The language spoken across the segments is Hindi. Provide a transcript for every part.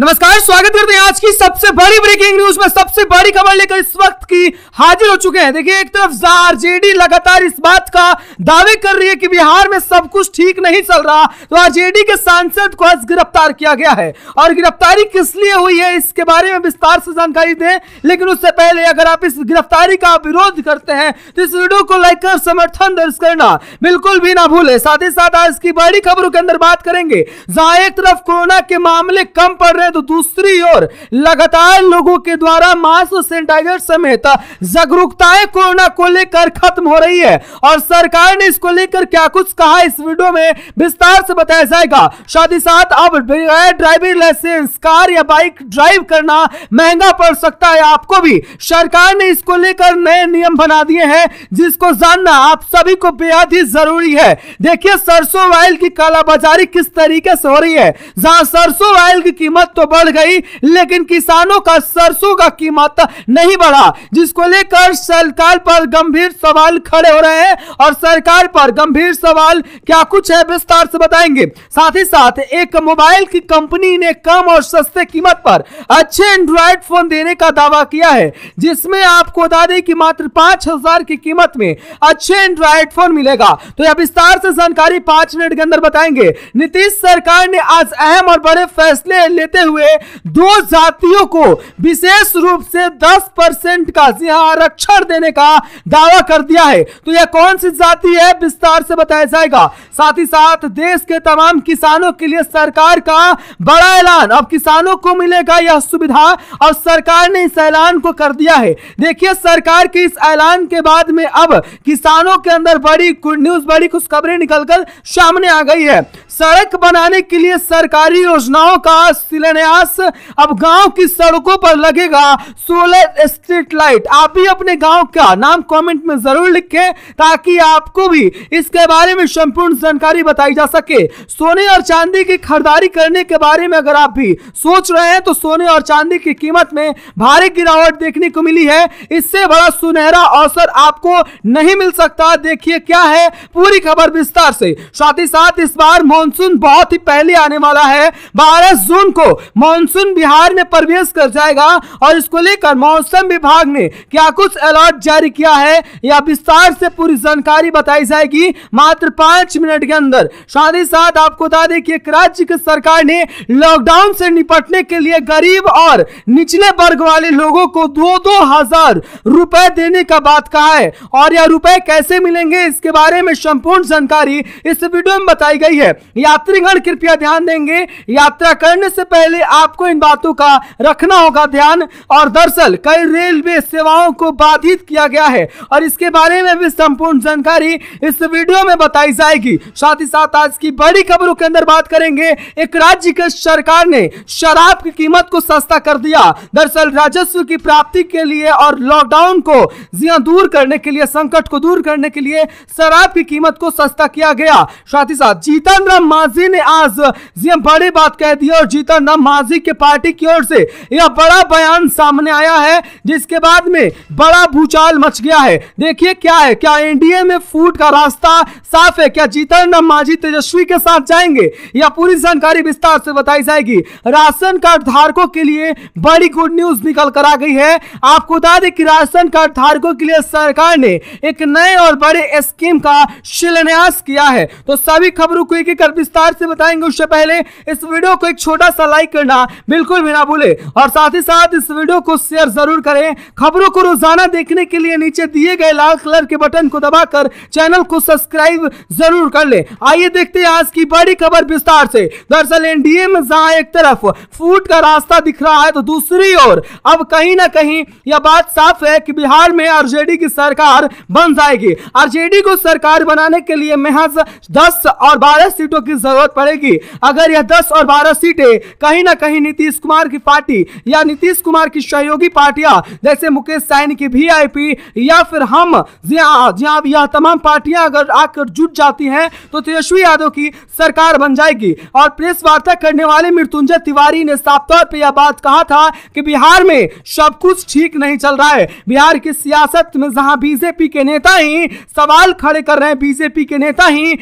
नमस्कार स्वागत करते हैं आज की सबसे बड़ी ब्रेकिंग न्यूज में सबसे बड़ी खबर लेकर इस वक्त की हाजिर हो चुके हैं देखिए एक तरफ आरजेडी लगातार इस बात का दावे कर रही है कि बिहार में सब कुछ ठीक नहीं चल रहा तो आरजेडी के सांसद को आज गिरफ्तार किया गया है और गिरफ्तारी किस लिए हुई है इसके बारे में विस्तार से जानकारी दें लेकिन उससे पहले अगर आप इस गिरफ्तारी का विरोध करते हैं तो इस वीडियो को लाइक कर समर्थन दर्ज करना बिल्कुल भी ना भूले साथ ही साथ आज की बड़ी खबरों के अंदर बात करेंगे जहां एक तरफ कोरोना के मामले कम पड़ रहे तो दूसरी ओर लगातार लोगों के द्वारा मास्क सैनिटाइजर समेत जागरूकताएं कोरोना को लेकर खत्म हो रही है और सरकार ने इसको लेकर क्या कुछ कहा इस वीडियो में विस्तार से बताया जाएगा साथ ही साथ अब बगैर ड्राइविंग लाइसेंस कार या बाइक ड्राइव करना महंगा पड़ सकता है आपको भी सरकार ने इसको लेकर नए नियम बना दिए हैं जिसको जानना आप सभी को बेहद ही जरूरी है देखिए सरसों ऑयल की कालाबाजारी किस तरीके से हो रही है जहां सरसों ऑयल की कीमत तो बढ़ गई लेकिन किसानों का सरसों का कीमत नहीं बढ़ा जिसको लेकर सरकार पर गंभीर सवाल खड़े हो रहे हैं और सरकार पर गंभीर सवाल क्या कुछ है विस्तार से बताएंगे साथ ही साथ एक मोबाइल की कंपनी ने कम और सस्ते कीमत पर अच्छे एंड्रॉयड फोन देने का दावा किया है जिसमें आपको बता दें कि मात्र पांच हजार की कीमत में अच्छे एंड्रॉयड फोन मिलेगा तो यह विस्तार से जानकारी पांच मिनट के अंदर बताएंगे नीतीश सरकार ने आज अहम और बड़े फैसले लेते हुए दो जातियों को विशेष रूप से 10 परसेंट का हाँ, आरक्षण देने का दावा कर दिया है तो यह कौन सी जाति है विस्तार से बताया जाएगा साथ ही साथ देश के तमाम किसानों के लिए सरकार का बड़ा ऐलान अब किसानों को मिलेगा यह सुविधा और सरकार ने इस ऐलान को कर दिया है देखिए सरकार के इस ऐलान के बाद में अब किसानों के अंदर बड़ी न्यूज बड़ी खुशखबरी निकलकर सामने आ गई है सड़क बनाने के लिए सरकारी योजनाओं का शिलान्यास अब गांव की सड़कों पर लगेगा सोलर स्ट्रीट लाइट आप भी अपने गांव का नाम कमेंट में जरूर लिखें ताकि आपको भी इसके बारे में संपूर्ण जानकारी बताई जा सके सोने और चांदी की खरीदारी करने के बारे में अगर आप भी सोच रहे हैं तो सोने और चांदी की कीमत में भारी गिरावट देखने को मिली है इससे बड़ा सुनहरा अवसर आपको नहीं मिल सकता देखिए क्या है पूरी खबर विस्तार से साथ ही साथ इस बार मानसून बहुत ही पहले आने वाला है बारह जून को मानसून बिहार में प्रवेश कर जाएगा और इसको लेकर मौसम विभाग ने क्या कुछ अलर्ट जारी किया है या विस्तार से पूरी जानकारी बताई जाएगी मात्र पांच मिनट के अंदर साथ ही साथ आपको बता दें कि राज्य की सरकार ने लॉकडाउन से निपटने के लिए गरीब और निचले वर्ग वाले लोगों को दो दो हजार रुपए देने का बात कहा है और यह रुपए कैसे मिलेंगे इसके बारे में संपूर्ण जानकारी इस वीडियो में बताई गई है यात्रीगण कृपया ध्यान देंगे यात्रा करने से पहले पहले आपको इन बातों का रखना होगा ध्यान और दरअसल कई रेलवे सेवाओं को बाधित किया गया है और इसके बारे में भी संपूर्ण जानकारी इस वीडियो में बताई जाएगी साथ ही साथ आज की बड़ी खबरों के अंदर बात करेंगे एक राज्य के सरकार ने शराब की कीमत को सस्ता कर दिया दरअसल राजस्व की प्राप्ति के लिए और लॉकडाउन को जिया दूर करने के लिए संकट को दूर करने के लिए शराब की कीमत को सस्ता किया गया साथ ही साथ जीतन राम मांझी ने आज जिया बड़ी बात कह दी और जीतन राम माझी के पार्टी की ओर से यह बड़ा बयान सामने आया है जिसके बाद में बड़ा भूचाल मच गया है देखिए क्या है क्या एनडीए में फूट का रास्ता साफ है क्या जीतन राम माझी तेजस्वी के साथ जाएंगे यह पूरी जानकारी विस्तार से बताई जाएगी राशन कार्ड धारकों के लिए बड़ी गुड न्यूज निकल कर आ गई है आपको बता दें कि राशन कार्ड धारकों के लिए सरकार ने एक नए और बड़े स्कीम का शिलान्यास किया है तो सभी खबरों को एक एक विस्तार से बताएंगे उससे पहले इस वीडियो को एक छोटा सा लाइक करना बिल्कुल भी ना भूले और साथ ही साथ इस वीडियो को शेयर जरूर करें खबरों को रोजाना देखने के लिए नीचे दिए गए लाल कलर के बटन को दबाकर चैनल को सब्सक्राइब जरूर कर ले आइए देखते हैं आज की बड़ी खबर विस्तार से दरअसल एनडीए में जहां एक तरफ फूट का रास्ता दिख रहा है तो दूसरी ओर अब कहीं ना कहीं यह बात साफ है कि बिहार में आरजेडी की सरकार बन जाएगी आरजेडी को सरकार बनाने के लिए महज 10 और 12 सीटों की जरूरत पड़ेगी अगर यह 10 और 12 सीटें कहीं कहीं ना कहीं नीतीश कुमार की पार्टी या नीतीश कुमार की सहयोगी पार्टियां जैसे मुकेश सैनी की वीआईपी या फिर हम जहाँ यह तमाम पार्टियां अगर आकर जुट जाती हैं तो तेजस्वी यादव की सरकार बन जाएगी और प्रेस वार्ता करने वाले मृत्युंजय तिवारी ने साफ तौर पर यह बात कहा था कि बिहार में सब कुछ ठीक नहीं चल रहा है बिहार की सियासत में जहां बीजेपी के नेता ही सवाल खड़े कर रहे हैं बीजेपी के नेता ही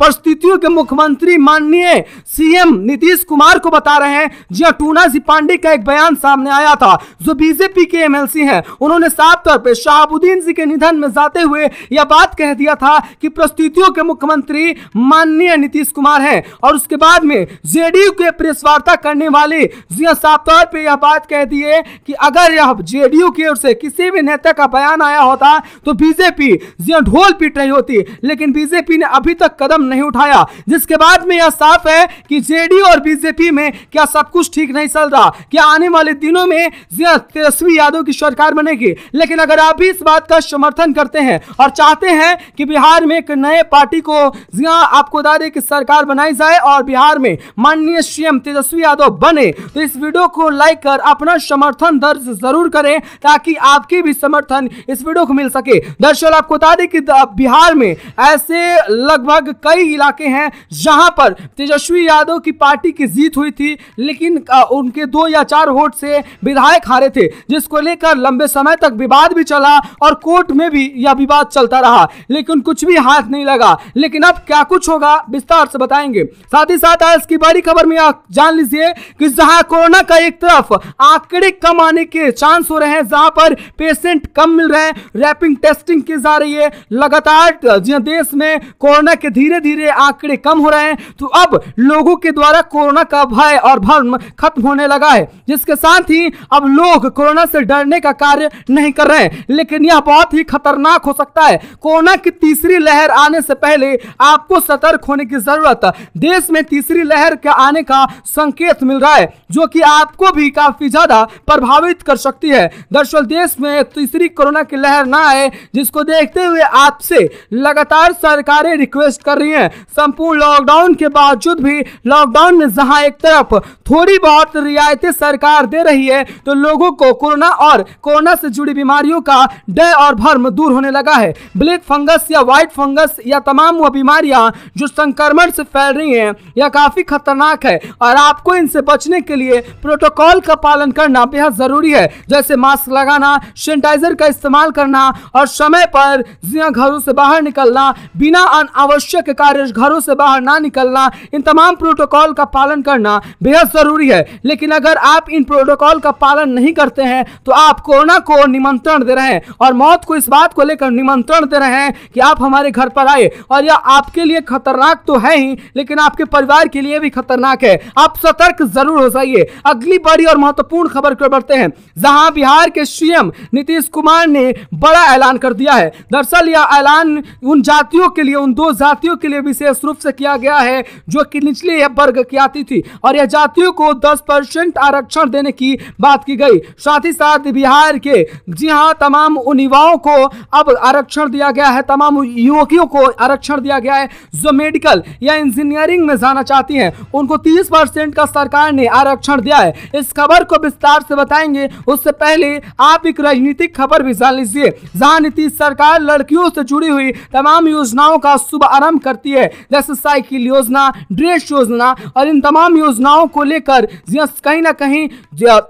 परिस्थितियों के मुख्यमंत्री माननीय सीएम नीतीश कुमार को बता जा रहे हैं जी हाँ टूना पांडे का एक बयान सामने आया था जो बीजेपी के एमएलसी हैं उन्होंने साफ तौर पर शहाबुद्दीन जी के निधन में जाते हुए यह बात कह दिया था कि प्रस्तुतियों के मुख्यमंत्री माननीय नीतीश कुमार हैं और उसके बाद में जेडीयू के प्रेस वार्ता करने वाले जी हाँ साफ तौर पर यह बात कह दिए कि अगर यह जेडीयू की ओर से किसी भी नेता का बयान आया होता तो बीजेपी जी ढोल पीट रही होती लेकिन बीजेपी ने अभी तक कदम नहीं उठाया जिसके बाद में यह साफ है कि जेडीयू और बीजेपी में क्या सब कुछ ठीक नहीं चल रहा क्या आने वाले दिनों में तेजस्वी यादव की सरकार बनेगी लेकिन अगर आप भी इस बात का समर्थन करते हैं और चाहते हैं कि बिहार में एक नए पार्टी को जिया आपको दादे की सरकार बनाई जाए और बिहार में माननीय सीएम तेजस्वी यादव बने तो इस वीडियो को लाइक कर अपना समर्थन दर्ज जरूर करें ताकि आपकी भी समर्थन इस वीडियो को मिल सके दरअसल आपको बता दें कि बिहार में ऐसे लगभग कई इलाके हैं जहां पर तेजस्वी यादव की पार्टी की जीत हुई थी लेकिन उनके दो या चार वोट से विधायक हारे थे जिसको लेकर लंबे समय तक विवाद भी चला और कोर्ट में भी यह विवाद चलता रहा लेकिन कुछ भी हाथ नहीं लगा लेकिन अब क्या कुछ होगा विस्तार से बताएंगे साथ ही साथ आज की बड़ी खबर में आप जान लीजिए कि जहां कोरोना का एक तरफ आंकड़े कम आने के चांस हो रहे हैं जहां पर पेशेंट कम मिल रहे हैं रैपिंग टेस्टिंग की जा रही है लगातार देश में कोरोना के धीरे धीरे आंकड़े कम हो रहे हैं तो अब लोगों के द्वारा कोरोना का भय और भ्रम खत्म होने लगा है जिसके साथ ही अब लोग कोरोना से डरने का कार्य नहीं कर रहे हैं लेकिन यह बहुत ही खतरनाक हो सकता है कोरोना की तीसरी लहर आने से पहले आपको सतर्क होने की जरूरत देश में तीसरी लहर के आने का संकेत मिल रहा है जो कि आपको भी काफी ज्यादा प्रभावित कर सकती है दरअसल देश में तीसरी कोरोना की लहर ना आए जिसको देखते हुए आपसे लगातार सरकारें रिक्वेस्ट कर रही हैं संपूर्ण लॉकडाउन के बावजूद भी लॉकडाउन में जहां एक तरफ थोड़ी बहुत रियायतें सरकार दे रही है तो लोगों को कोरोना और कोरोना से जुड़ी बीमारियों का डर और भर्म दूर होने लगा है ब्लैक फंगस या व्हाइट फंगस या तमाम वह बीमारियां जो संक्रमण से फैल रही हैं यह काफ़ी खतरनाक है और आपको इनसे बचने के लिए प्रोटोकॉल का पालन करना बेहद ज़रूरी है जैसे मास्क लगाना सैनिटाइजर का इस्तेमाल करना और समय पर जिया घरों से बाहर निकलना बिना अनावश्यक कार्य घरों से बाहर ना निकलना इन तमाम प्रोटोकॉल का पालन करना बेहद ज़रूरी है लेकिन अगर आप इन प्रोटोकॉल का पालन नहीं करते हैं तो आप कोरोना को निमंत्रण दे रहे हैं और मौत को इस बात को लेकर निमंत्रण दे रहे हैं कि आप हमारे घर पर आए और यह आपके लिए खतरनाक तो है ही लेकिन आपके परिवार के लिए भी खतरनाक है आप सतर्क जरूर हो जाइए अगली बड़ी और महत्वपूर्ण खबर की बढ़ते हैं जहां बिहार के सीएम नीतीश कुमार ने बड़ा ऐलान कर दिया है दरअसल यह ऐलान उन जातियों के लिए उन दो जातियों के लिए विशेष रूप से किया गया है जो कि निचले वर्ग की आती थी और यह जातियों को दस परसेंट आरक्षण देने की बात की गई साथ ही साथ बिहार के जी हाँ तमाम उन युवाओं को अब आरक्षण दिया गया है तमाम युवकियों को आरक्षण दिया गया है जो मेडिकल या इंजीनियरिंग में जाना चाहती हैं उनको तीस परसेंट का सरकार ने आरक्षण दिया है इस खबर को विस्तार से बताएंगे उससे पहले आप एक राजनीतिक खबर भी जान लीजिए जहां नीतीश सरकार लड़कियों से जुड़ी हुई तमाम योजनाओं का शुभारंभ करती है जैसे साइकिल योजना ड्रेस योजना और इन तमाम योजनाओं समस्याओं को लेकर कहीं ना कहीं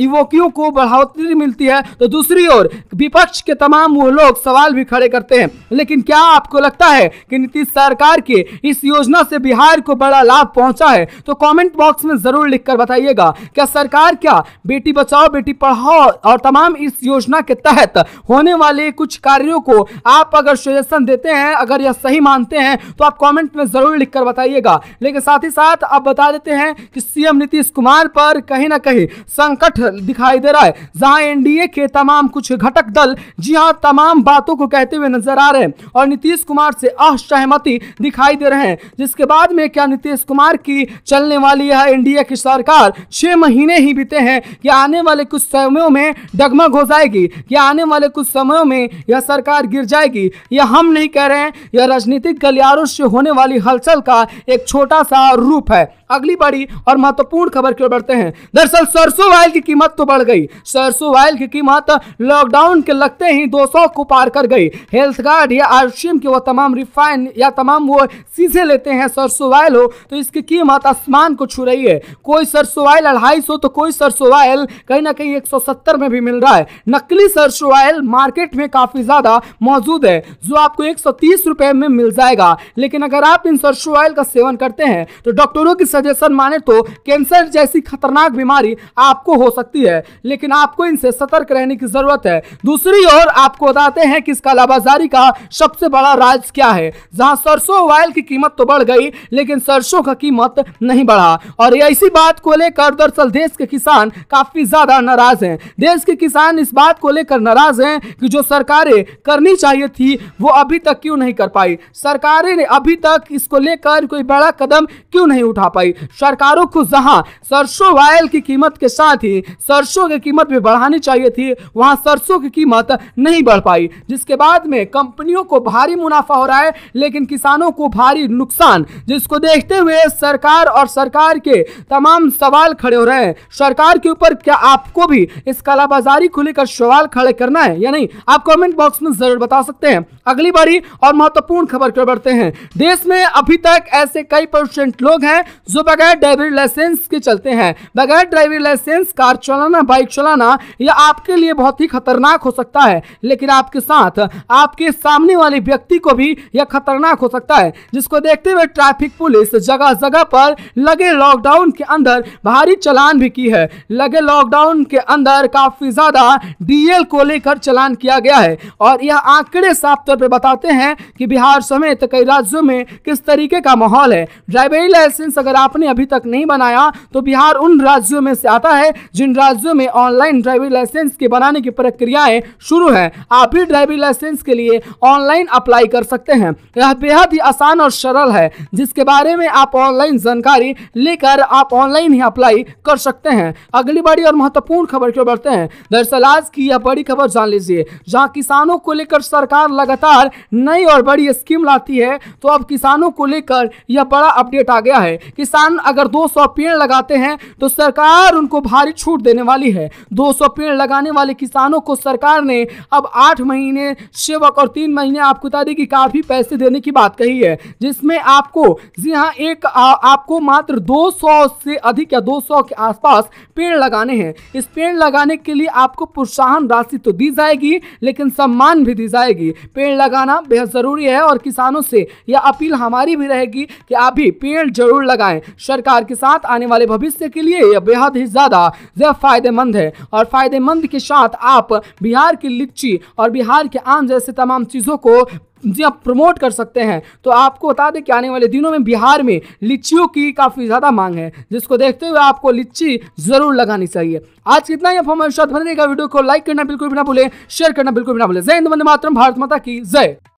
युवकियों को बढ़ोतरी मिलती है तो दूसरी ओर विपक्ष के तमाम वो लोग सवाल भी खड़े करते हैं लेकिन क्या आपको लगता है कि नीतीश सरकार के इस योजना से बिहार को बड़ा लाभ पहुंचा है तो कमेंट बॉक्स में जरूर लिखकर बताइएगा क्या सरकार क्या बेटी बचाओ बेटी पढ़ाओ और तमाम इस योजना के तहत होने वाले कुछ कार्यों को आप अगर सजेशन देते हैं अगर यह सही मानते हैं तो आप कमेंट में जरूर लिखकर बताइएगा लेकिन साथ ही साथ आप बता देते हैं कि सीएम सीएम नीतीश कुमार पर कहीं ना कहीं संकट दिखाई दे रहा है जहां एनडीए के तमाम कुछ घटक दल जी हां तमाम बातों को कहते हुए नजर आ रहे हैं और नीतीश कुमार से असहमति दिखाई दे रहे हैं जिसके बाद में क्या नीतीश कुमार की चलने वाली यह एनडीए की सरकार छह महीने ही बीते हैं कि आने वाले कुछ समयों में डगमग हो जाएगी कि आने वाले कुछ समयों में यह सरकार गिर जाएगी यह हम नहीं कह रहे हैं यह राजनीतिक गलियारों से होने वाली हलचल का एक छोटा सा रूप है अगली बड़ी और महत्वपूर्ण खबर की ओर बढ़ते हैं दरअसल सरसों ऑयल की कीमत तो बढ़ गई सरसों ऑयल की कीमत लॉकडाउन के लगते ही 200 को पार कर गई हेल्थ गार्ड या आरसीएम के वो तमाम रिफाइन या तमाम वो सीधे लेते हैं सरसों ऑयल हो तो इसकी कीमत आसमान को छू रही है कोई सरसों ऑयल अढ़ाई तो कोई सरसों ऑयल कहीं ना कहीं एक में भी मिल रहा है नकली सरसों ऑयल मार्केट में काफ़ी ज़्यादा मौजूद है जो आपको एक सौ में मिल जाएगा लेकिन अगर आप इन सरसों ऑयल का सेवन करते हैं तो डॉक्टरों की सजेशन माने तो कैंसर जैसी खतरनाक बीमारी आपको हो सकती है लेकिन आपको इनसे सतर्क रहने की जरूरत है दूसरी ओर आपको बताते हैं कि इस कालाबाजारी का सबसे बड़ा राज क्या है जहां सरसों ऑयल की कीमत तो बढ़ गई लेकिन सरसों का कीमत नहीं बढ़ा और ऐसी बात को लेकर दरअसल देश के किसान काफी ज्यादा नाराज हैं देश के किसान इस बात को लेकर नाराज हैं कि जो सरकारें करनी चाहिए थी वो अभी तक क्यों नहीं कर पाई सरकारें ने अभी तक इसको लेकर कोई बड़ा कदम क्यों नहीं उठा पाई पाई सरकारों को जहां सरसों वायल की कीमत के साथ ही सरसों की कीमत भी बढ़ानी चाहिए थी वहां सरसों की कीमत नहीं बढ़ पाई जिसके बाद में कंपनियों को भारी मुनाफा हो रहा है लेकिन किसानों को भारी नुकसान जिसको देखते हुए सरकार और सरकार के तमाम सवाल खड़े हो रहे हैं सरकार के ऊपर क्या आपको भी इस कालाबाजारी को लेकर सवाल खड़े करना है या नहीं आप कमेंट बॉक्स में जरूर बता सकते हैं अगली बारी और महत्वपूर्ण खबर क्यों बढ़ते हैं देश में अभी तक ऐसे कई परसेंट लोग हैं जो बगैर ड्राइविंग लाइसेंस के चलते हैं बगैर ड्राइविंग लाइसेंस कार चलाना बाइक चलाना यह आपके लिए बहुत ही खतरनाक हो सकता है लेकिन आपके साथ आपके सामने वाले व्यक्ति को भी यह खतरनाक हो सकता है जिसको देखते हुए ट्रैफिक पुलिस जगह जगह पर लगे लॉकडाउन के अंदर भारी चलान भी की है लगे लॉकडाउन के अंदर काफी ज्यादा डीएल को लेकर चलान किया गया है और यह आंकड़े साफ तौर पर बताते हैं कि बिहार समेत कई राज्यों में किस तरीके का माहौल है ड्राइविंग लाइसेंस अगर आपने अभी तक नहीं बनाया तो बिहार उन राज्यों में से आता है जिन राज्यों में ऑनलाइन ड्राइविंग लाइसेंस के बनाने की प्रक्रियाएं शुरू है आप भी ड्राइविंग लाइसेंस के लिए ऑनलाइन अप्लाई कर सकते हैं यह बेहद ही आसान और सरल है जिसके बारे में आप ऑनलाइन जानकारी लेकर आप ऑनलाइन ही अप्लाई कर सकते हैं अगली बड़ी और महत्वपूर्ण खबर क्यों बढ़ते हैं दरअसल आज की यह बड़ी खबर जान लीजिए जहाँ किसानों को लेकर सरकार लगातार नई और बड़ी स्कीम लाती है तो अब किसानों को लेकर यह बड़ा अपडेट आ गया है कि किसान अगर 200 पेड़ लगाते हैं तो सरकार उनको भारी छूट देने वाली है 200 पेड़ लगाने वाले किसानों को सरकार ने अब आठ महीने सेवक और तीन महीने आपको बता दी कि काफ़ी पैसे देने की बात कही है जिसमें आपको जी हाँ एक आ, आपको मात्र 200 से अधिक या 200 के आसपास पेड़ लगाने हैं इस पेड़ लगाने के लिए आपको प्रोत्साहन राशि तो दी जाएगी लेकिन सम्मान भी दी जाएगी पेड़ लगाना बेहद ज़रूरी है और किसानों से यह अपील हमारी भी रहेगी कि आप भी पेड़ जरूर लगाएं सरकार के साथ आने वाले भविष्य के लिए यह बेहद ही ज़्यादा यह फायदेमंद है और फायदेमंद के साथ आप बिहार की लिच्ची और बिहार के आम जैसे तमाम चीज़ों को जी आप हाँ, प्रमोट कर सकते हैं तो आपको बता दें कि आने वाले दिनों में बिहार में लीचियों की काफ़ी ज़्यादा मांग है जिसको देखते हुए आपको लीची ज़रूर लगानी चाहिए आज कितना ही हमारे साथ बने रहेगा वीडियो को लाइक करना बिल्कुल भी ना भूलें शेयर करना बिल्कुल भी ना भूलें जय हिंद वंदे मातरम भारत माता की जय